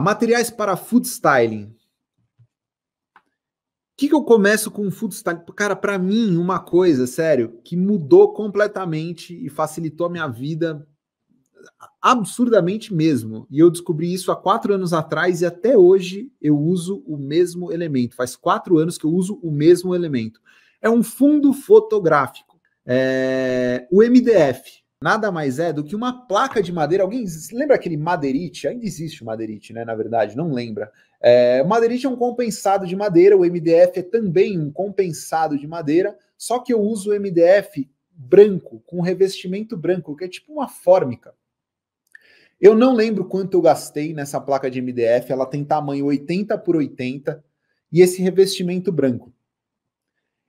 Materiais para food styling. O que, que eu começo com food styling? Cara, para mim, uma coisa, sério, que mudou completamente e facilitou a minha vida absurdamente mesmo. E eu descobri isso há quatro anos atrás e até hoje eu uso o mesmo elemento. Faz quatro anos que eu uso o mesmo elemento. É um fundo fotográfico. É... O MDF nada mais é do que uma placa de madeira. Alguém lembra aquele madeirite? Ainda existe o madeirite, né? Na verdade, não lembra. É, madeirite é um compensado de madeira, o MDF é também um compensado de madeira, só que eu uso o MDF branco, com revestimento branco, que é tipo uma fórmica. Eu não lembro quanto eu gastei nessa placa de MDF, ela tem tamanho 80 por 80 e esse revestimento branco.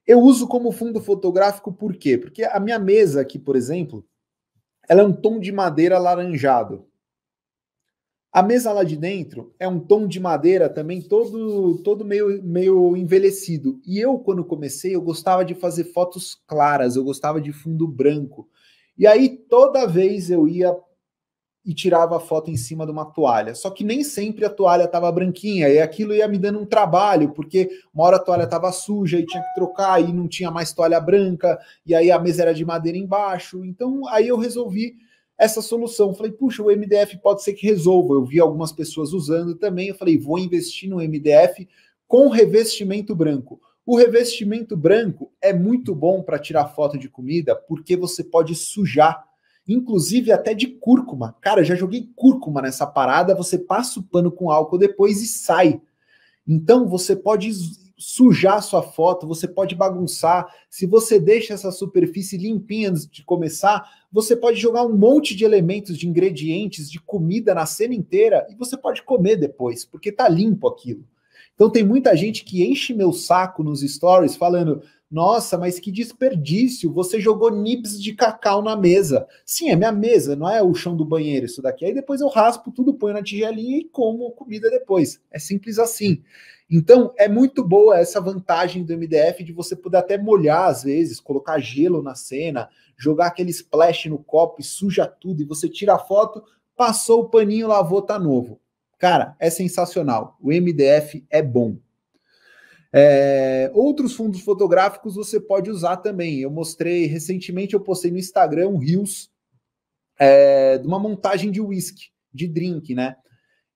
Eu uso como fundo fotográfico por quê? Porque a minha mesa aqui, por exemplo, ela é um tom de madeira alaranjado. A mesa lá de dentro é um tom de madeira também todo todo meio, meio envelhecido. E eu, quando comecei, eu gostava de fazer fotos claras, eu gostava de fundo branco. E aí, toda vez eu ia e tirava a foto em cima de uma toalha. Só que nem sempre a toalha estava branquinha, e aquilo ia me dando um trabalho, porque uma hora a toalha estava suja e tinha que trocar, e não tinha mais toalha branca, e aí a mesa era de madeira embaixo. Então aí eu resolvi essa solução. Falei, puxa, o MDF pode ser que resolva. Eu vi algumas pessoas usando também, eu falei, vou investir no MDF com revestimento branco. O revestimento branco é muito bom para tirar foto de comida, porque você pode sujar inclusive até de cúrcuma. Cara, já joguei cúrcuma nessa parada, você passa o pano com álcool depois e sai. Então você pode sujar sua foto, você pode bagunçar. Se você deixa essa superfície limpinha antes de começar, você pode jogar um monte de elementos, de ingredientes, de comida na cena inteira e você pode comer depois, porque tá limpo aquilo. Então tem muita gente que enche meu saco nos stories falando: nossa, mas que desperdício! Você jogou nibs de cacau na mesa. Sim, é minha mesa, não é o chão do banheiro, isso daqui. Aí depois eu raspo tudo, ponho na tigelinha e como comida depois. É simples assim. Então, é muito boa essa vantagem do MDF de você poder até molhar às vezes, colocar gelo na cena, jogar aquele splash no copo e suja tudo, e você tira a foto, passou o paninho, lavou, tá novo. Cara, é sensacional. O MDF é bom. É, outros fundos fotográficos você pode usar também. Eu mostrei recentemente, eu postei no Instagram um Rios é, de uma montagem de whisky, de drink, né?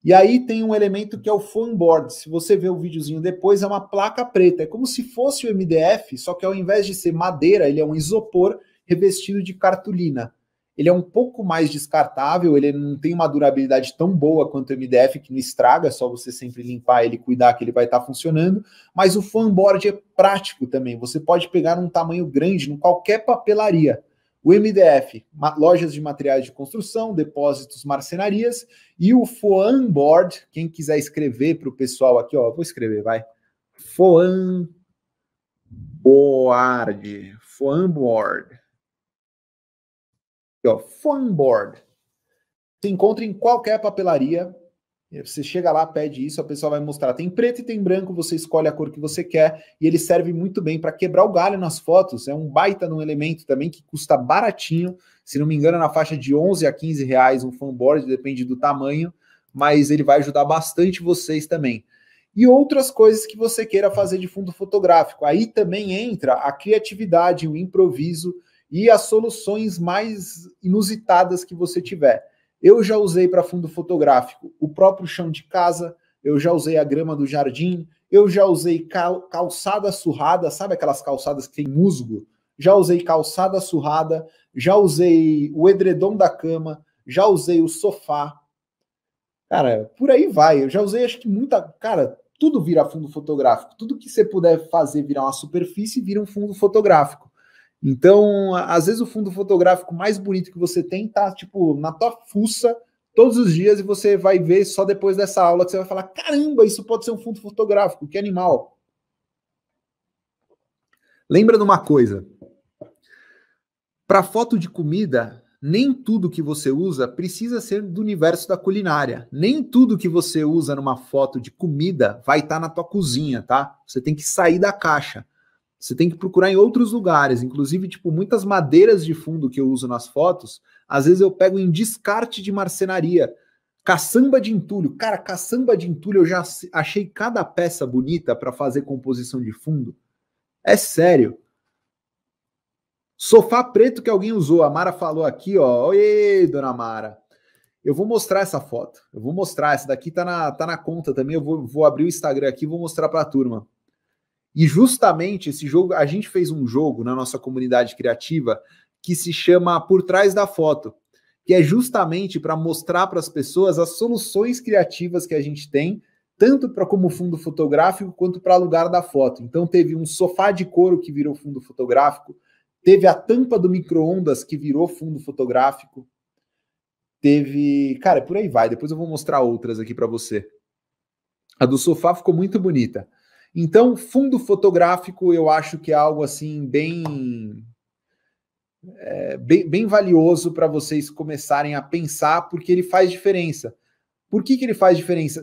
E aí tem um elemento que é o board Se você ver o videozinho depois, é uma placa preta. É como se fosse o MDF, só que ao invés de ser madeira, ele é um isopor revestido de cartolina ele é um pouco mais descartável, ele não tem uma durabilidade tão boa quanto o MDF, que não estraga, é só você sempre limpar ele, cuidar que ele vai estar tá funcionando. Mas o fanboard é prático também, você pode pegar um tamanho grande em qualquer papelaria. O MDF, lojas de materiais de construção, depósitos, marcenarias, e o Foanboard, quem quiser escrever para o pessoal aqui, ó, vou escrever, vai. Foanboard, Foanboard ó, phone board. Você encontra em qualquer papelaria. Você chega lá, pede isso, a pessoa vai mostrar. Tem preto e tem branco, você escolhe a cor que você quer e ele serve muito bem para quebrar o galho nas fotos. É um baita num elemento também que custa baratinho, se não me engano, é na faixa de 11 a 15 reais um fanboard, depende do tamanho, mas ele vai ajudar bastante vocês também e outras coisas que você queira fazer de fundo fotográfico. Aí também entra a criatividade, o improviso e as soluções mais inusitadas que você tiver. Eu já usei para fundo fotográfico o próprio chão de casa, eu já usei a grama do jardim, eu já usei calçada surrada, sabe aquelas calçadas que tem musgo? Já usei calçada surrada, já usei o edredom da cama, já usei o sofá. Cara, por aí vai. Eu já usei acho que muita, cara, tudo vira fundo fotográfico. Tudo que você puder fazer virar uma superfície vira um fundo fotográfico. Então, às vezes o fundo fotográfico mais bonito que você tem tá tipo na tua fuça todos os dias e você vai ver só depois dessa aula que você vai falar: "Caramba, isso pode ser um fundo fotográfico, que animal". Lembra de uma coisa. Para foto de comida, nem tudo que você usa precisa ser do universo da culinária. Nem tudo que você usa numa foto de comida vai estar tá na tua cozinha, tá? Você tem que sair da caixa. Você tem que procurar em outros lugares, inclusive, tipo, muitas madeiras de fundo que eu uso nas fotos, às vezes eu pego em descarte de marcenaria, caçamba de entulho. Cara, caçamba de entulho, eu já achei cada peça bonita para fazer composição de fundo. É sério. Sofá preto que alguém usou, a Mara falou aqui, ó. Oi, dona Mara. Eu vou mostrar essa foto. Eu vou mostrar. Essa daqui tá na, tá na conta também. Eu vou, vou abrir o Instagram aqui e vou mostrar para a turma. E justamente esse jogo, a gente fez um jogo na nossa comunidade criativa que se chama Por Trás da Foto, que é justamente para mostrar para as pessoas as soluções criativas que a gente tem, tanto para como fundo fotográfico quanto para lugar da foto. Então teve um sofá de couro que virou fundo fotográfico, teve a tampa do micro-ondas que virou fundo fotográfico. Teve, cara, por aí vai, depois eu vou mostrar outras aqui para você. A do sofá ficou muito bonita. Então, fundo fotográfico eu acho que é algo assim bem é, bem, bem, valioso para vocês começarem a pensar, porque ele faz diferença. Por que, que ele faz diferença?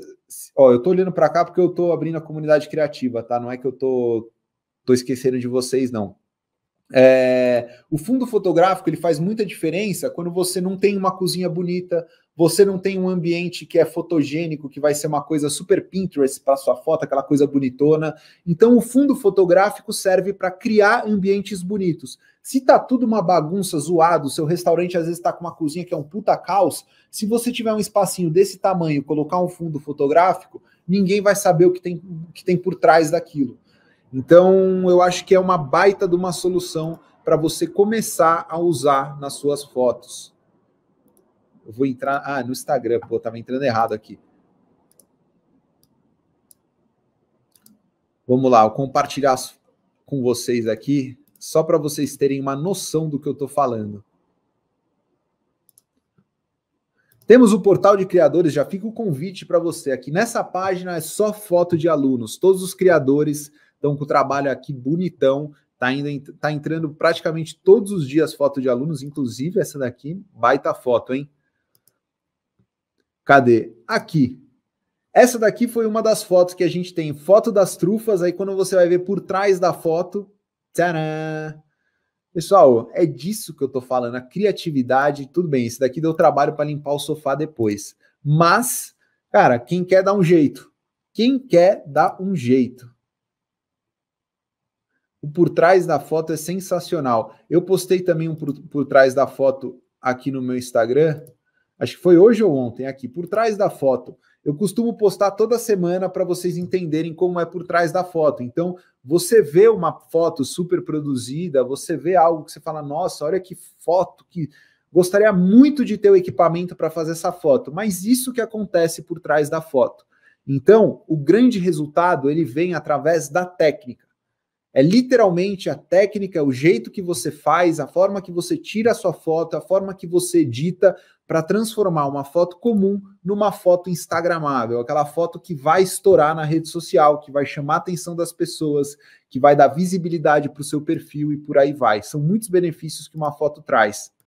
Ó, eu estou olhando para cá porque eu estou abrindo a comunidade criativa, tá? Não é que eu estou esquecendo de vocês, não. É, o fundo fotográfico ele faz muita diferença quando você não tem uma cozinha bonita, você não tem um ambiente que é fotogênico, que vai ser uma coisa super Pinterest para sua foto, aquela coisa bonitona. Então, o fundo fotográfico serve para criar ambientes bonitos. Se tá tudo uma bagunça, zoado, seu restaurante às vezes está com uma cozinha que é um puta caos, se você tiver um espacinho desse tamanho, colocar um fundo fotográfico, ninguém vai saber o que tem, o que tem por trás daquilo. Então, eu acho que é uma baita de uma solução para você começar a usar nas suas fotos. Eu vou entrar. Ah, no Instagram, pô, tava entrando errado aqui. Vamos lá, eu compartilhar com vocês aqui, só para vocês terem uma noção do que eu estou falando. Temos o portal de criadores, já fica o convite para você aqui. Nessa página é só foto de alunos, todos os criadores estão com o trabalho aqui bonitão, tá, ainda, tá entrando praticamente todos os dias foto de alunos, inclusive essa daqui, baita foto, hein? Cadê? Aqui. Essa daqui foi uma das fotos que a gente tem. Foto das trufas. Aí quando você vai ver por trás da foto. Tcharam! Pessoal, é disso que eu tô falando. A criatividade, tudo bem. Isso daqui deu trabalho para limpar o sofá depois. Mas, cara, quem quer dar um jeito? Quem quer dar um jeito? O por trás da foto é sensacional. Eu postei também um por, por trás da foto aqui no meu Instagram acho que foi hoje ou ontem, aqui, por trás da foto. Eu costumo postar toda semana para vocês entenderem como é por trás da foto. Então, você vê uma foto super produzida, você vê algo que você fala, nossa, olha que foto, que gostaria muito de ter o equipamento para fazer essa foto, mas isso que acontece por trás da foto. Então, o grande resultado ele vem através da técnica. É literalmente a técnica, é o jeito que você faz, a forma que você tira a sua foto, a forma que você edita para transformar uma foto comum numa foto instagramável, aquela foto que vai estourar na rede social, que vai chamar a atenção das pessoas, que vai dar visibilidade para o seu perfil e por aí vai. São muitos benefícios que uma foto traz.